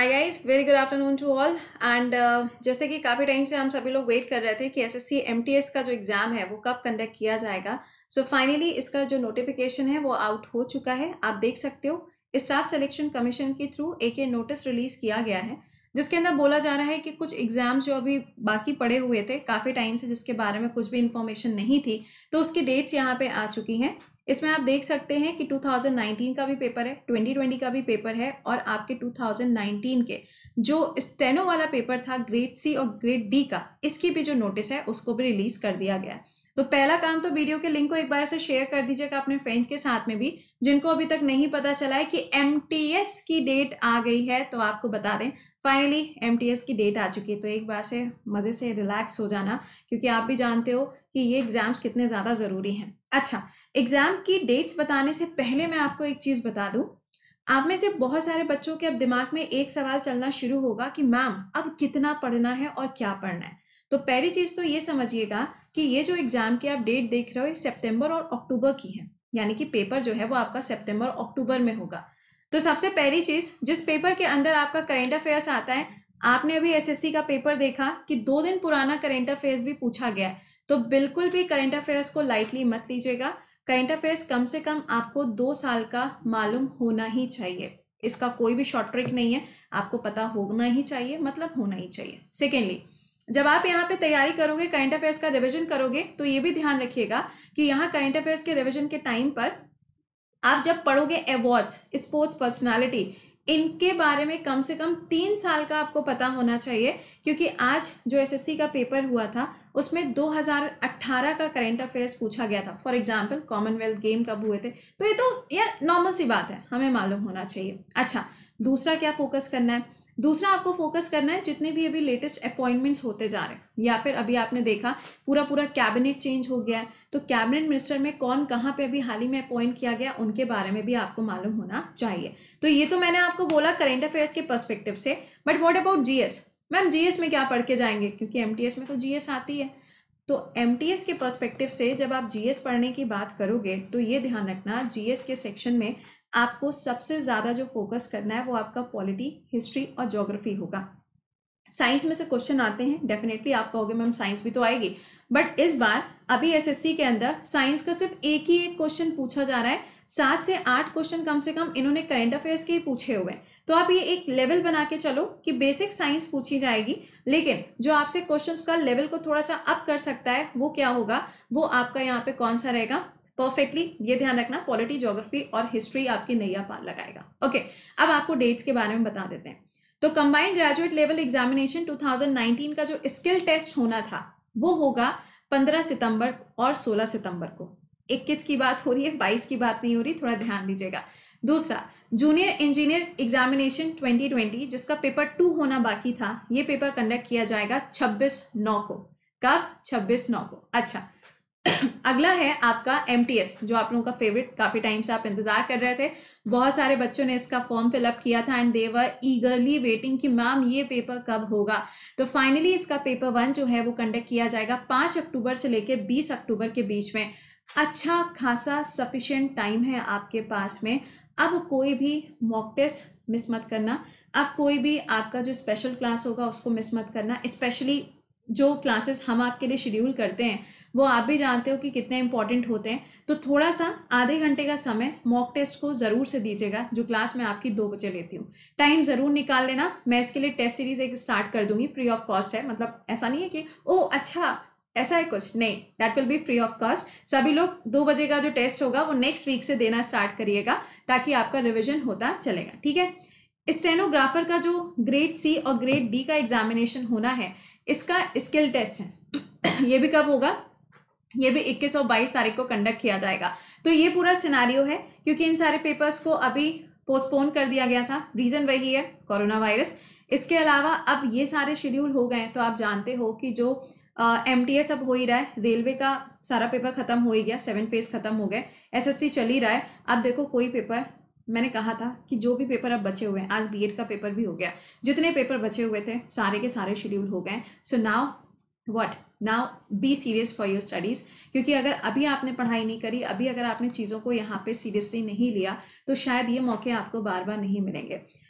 high guys very good afternoon to all and जैसे कि काफ़ी टाइम से हम सभी लोग वेट कर रहे थे कि एसएससी एमटीएस का जो एग्ज़ाम है वो कब कंडक्ट किया जाएगा सो so, फाइनली इसका जो नोटिफिकेशन है वो आउट हो चुका है आप देख सकते हो स्टाफ सिलेक्शन कमीशन के थ्रू एक ये नोटिस रिलीज़ किया गया है जिसके अंदर बोला जा रहा है कि कुछ एग्जाम्स जो अभी बाकी पड़े हुए थे काफ़ी टाइम से जिसके बारे में कुछ भी इन्फॉर्मेशन नहीं थी तो उसकी डेट्स यहाँ पर आ चुकी हैं इसमें आप देख सकते हैं कि 2019 का भी पेपर है 2020 का भी पेपर है और आपके 2019 के जो स्टेनो वाला पेपर था ग्रेड सी और ग्रेड डी का इसकी भी जो नोटिस है उसको भी रिलीज कर दिया गया है तो पहला काम तो वीडियो के लिंक को एक बार से शेयर कर दीजिएगा अपने फ्रेंड्स के साथ में भी जिनको अभी तक नहीं पता चला है कि एम की डेट आ गई है तो आपको बता दें फाइनली एम की डेट आ चुकी है तो एक बार से मज़े से रिलैक्स हो जाना क्योंकि आप भी जानते हो कि ये एग्ज़ाम्स कितने ज़्यादा ज़रूरी हैं अच्छा एग्ज़ाम की डेट्स बताने से पहले मैं आपको एक चीज़ बता दूँ आप में से बहुत सारे बच्चों के अब दिमाग में एक सवाल चलना शुरू होगा कि मैम अब कितना पढ़ना है और क्या पढ़ना है तो पहली चीज़ तो ये समझिएगा कि ये जो एग्ज़ाम की आप डेट देख रहे हो ये सेप्टेम्बर और अक्टूबर की है यानी कि पेपर जो है वो आपका सितंबर अक्टूबर में होगा तो सबसे पहली चीज़ जिस पेपर के अंदर आपका करेंट अफेयर्स आता है आपने अभी एसएससी का पेपर देखा कि दो दिन पुराना करेंट अफेयर्स भी पूछा गया है तो बिल्कुल भी करेंट अफेयर्स को लाइटली मत लीजिएगा करेंट अफेयर्स कम से कम आपको दो साल का मालूम होना ही चाहिए इसका कोई भी शॉर्ट ट्रिक नहीं है आपको पता होना ही चाहिए मतलब होना ही चाहिए सेकेंडली जब आप यहाँ पे तैयारी करोगे करंट अफेयर्स का रिवीजन करोगे तो ये भी ध्यान रखिएगा कि यहाँ करंट अफेयर्स के रिवीजन के टाइम पर आप जब पढ़ोगे अवॉर्ड्स स्पोर्ट्स पर्सनालिटी इनके बारे में कम से कम तीन साल का आपको पता होना चाहिए क्योंकि आज जो एसएससी का पेपर हुआ था उसमें 2018 का करेंट अफेयर्स पूछा गया था फॉर एग्जाम्पल कॉमनवेल्थ गेम कब हुए थे तो ये तो यार नॉर्मल सी बात है हमें मालूम होना चाहिए अच्छा दूसरा क्या फोकस करना है दूसरा आपको फोकस करना है जितने भी अभी लेटेस्ट अपॉइंटमेंट्स होते जा रहे हैं या फिर अभी आपने देखा पूरा पूरा कैबिनेट चेंज हो गया है तो कैबिनेट मिनिस्टर में कौन कहाँ पे अभी हाल ही में अपॉइंट किया गया उनके बारे में भी आपको मालूम होना चाहिए तो ये तो मैंने आपको बोला करेंट अफेयर्स के परस्पेक्टिव से but what about GS ma'am GS में क्या पढ़ के जाएंगे क्योंकि एम में तो जीएस आती है तो एम के परस्पेक्टिव से जब आप जीएस पढ़ने की बात करोगे तो ये ध्यान रखना जीएस के सेक्शन में आपको सबसे ज़्यादा जो फोकस करना है वो आपका पॉलिटी हिस्ट्री और जोग्राफी होगा साइंस में से क्वेश्चन आते हैं डेफिनेटली आप कहोगे मैम साइंस भी तो आएगी बट इस बार अभी एसएससी के अंदर साइंस का सिर्फ एक ही एक क्वेश्चन पूछा जा रहा है सात से आठ क्वेश्चन कम से कम इन्होंने करेंट अफेयर्स के ही पूछे हुए हैं तो आप ये एक लेवल बना के चलो कि बेसिक साइंस पूछी जाएगी लेकिन जो आपसे क्वेश्चंस का लेवल को थोड़ा सा अप कर सकता है वो क्या होगा वो आपका यहाँ पे कौन सा रहेगा परफेक्टली ये ध्यान रखना पॉलिटी जोग्राफी और हिस्ट्री आपकी नैया पार लगाएगा ओके okay, अब आपको डेट्स के बारे में बता देते हैं तो कंबाइंड ग्रेजुएट लेवल एग्जामिनेशन 2019 का जो स्किल टेस्ट होना था वो होगा 15 सितंबर और 16 सितंबर को 21 की बात हो रही है 22 की बात नहीं हो रही थोड़ा ध्यान दीजिएगा दूसरा जूनियर इंजीनियर एग्जामिनेशन 2020 जिसका पेपर टू होना बाकी था ये पेपर कंडक्ट किया जाएगा 26 नौ को कब 26 नौ को अच्छा अगला है आपका एम जो आप लोगों का फेवरेट काफ़ी टाइम से आप इंतज़ार कर रहे थे बहुत सारे बच्चों ने इसका फॉर्म फिलअप किया था एंड देवर ईगरली वेटिंग कि मैम ये पेपर कब होगा तो फाइनली इसका पेपर वन जो है वो कंडक्ट किया जाएगा पाँच अक्टूबर से लेकर बीस अक्टूबर के बीच में अच्छा खासा सफिशेंट टाइम है आपके पास में अब कोई भी मॉक टेस्ट मिस मत करना अब कोई भी आपका जो स्पेशल क्लास होगा उसको मिस मत करना स्पेशली जो क्लासेस हम आपके लिए शेड्यूल करते हैं वो आप भी जानते हो कि कितने इंपॉर्टेंट होते हैं तो थोड़ा सा आधे घंटे का समय मॉक टेस्ट को ज़रूर से दीजिएगा जो क्लास मैं आपकी दो बजे लेती हूँ टाइम ज़रूर निकाल लेना मैं इसके लिए टेस्ट सीरीज़ एक स्टार्ट कर दूंगी फ्री ऑफ कॉस्ट है मतलब ऐसा नहीं है कि ओ अच्छा ऐसा है कुछ नहीं that will be free of cost सभी लोग दो बजे का जो टेस्ट होगा वो नेक्स्ट वीक से देना स्टार्ट करिएगा ताकि आपका रिविजन होता चलेगा ठीक है स्टेनोग्राफर का जो ग्रेड सी और ग्रेड डी का एग्जामिनेशन होना है इसका स्किल टेस्ट है ये भी कब होगा ये भी 21 और 22 तारीख को कंडक्ट किया जाएगा तो ये पूरा सिनारियो है क्योंकि इन सारे पेपर्स को अभी पोस्टपोन कर दिया गया था रीज़न वही है कोरोना वायरस इसके अलावा अब ये सारे शेड्यूल हो गए तो आप जानते हो कि जो एम टी एस अब हो ही रहा है रेलवे का सारा पेपर खत्म हो ही गया सेवन फेज खत्म हो गए एसएससी चल ही रहा है अब देखो कोई पेपर मैंने कहा था कि जो भी पेपर अब बचे हुए हैं आज बीएड का पेपर भी हो गया जितने पेपर बचे हुए थे सारे के सारे शेड्यूल हो गए so now what now be serious for your studies क्योंकि अगर अभी आपने पढ़ाई नहीं करी अभी अगर आपने चीज़ों को यहाँ पे सीरियसली नहीं लिया तो शायद ये मौके आपको बार बार नहीं मिलेंगे